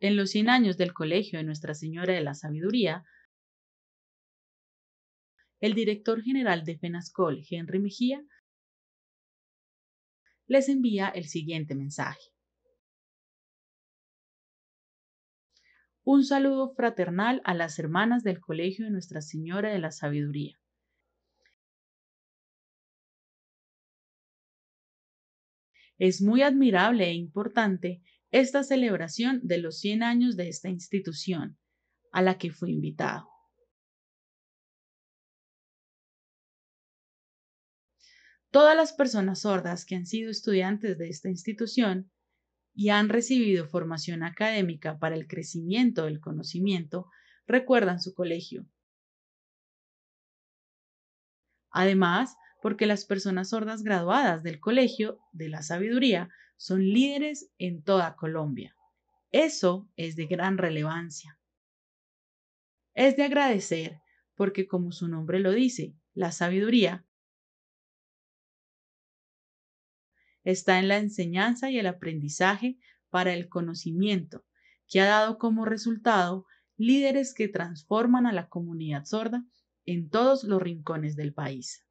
en los 100 años del Colegio de Nuestra Señora de la Sabiduría, el director general de FENASCOL, Henry Mejía, les envía el siguiente mensaje. Un saludo fraternal a las hermanas del Colegio de Nuestra Señora de la Sabiduría. Es muy admirable e importante esta celebración de los 100 años de esta institución, a la que fui invitado. Todas las personas sordas que han sido estudiantes de esta institución y han recibido formación académica para el crecimiento del conocimiento recuerdan su colegio. Además, porque las personas sordas graduadas del Colegio de la Sabiduría son líderes en toda Colombia. Eso es de gran relevancia. Es de agradecer porque, como su nombre lo dice, la sabiduría está en la enseñanza y el aprendizaje para el conocimiento, que ha dado como resultado líderes que transforman a la comunidad sorda en todos los rincones del país.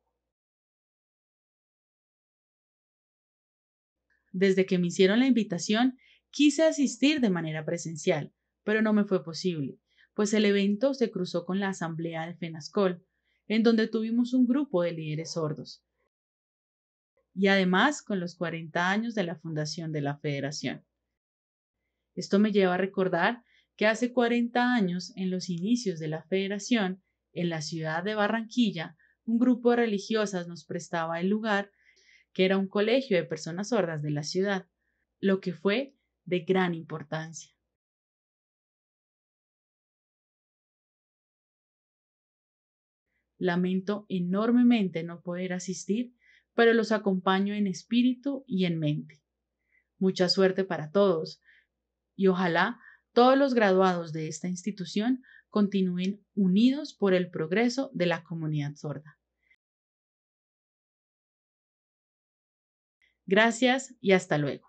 Desde que me hicieron la invitación, quise asistir de manera presencial, pero no me fue posible, pues el evento se cruzó con la asamblea de FENASCOL, en donde tuvimos un grupo de líderes sordos, y además con los 40 años de la fundación de la federación. Esto me lleva a recordar que hace 40 años, en los inicios de la federación, en la ciudad de Barranquilla, un grupo de religiosas nos prestaba el lugar que era un colegio de personas sordas de la ciudad, lo que fue de gran importancia. Lamento enormemente no poder asistir, pero los acompaño en espíritu y en mente. Mucha suerte para todos y ojalá todos los graduados de esta institución continúen unidos por el progreso de la comunidad sorda. Gracias y hasta luego.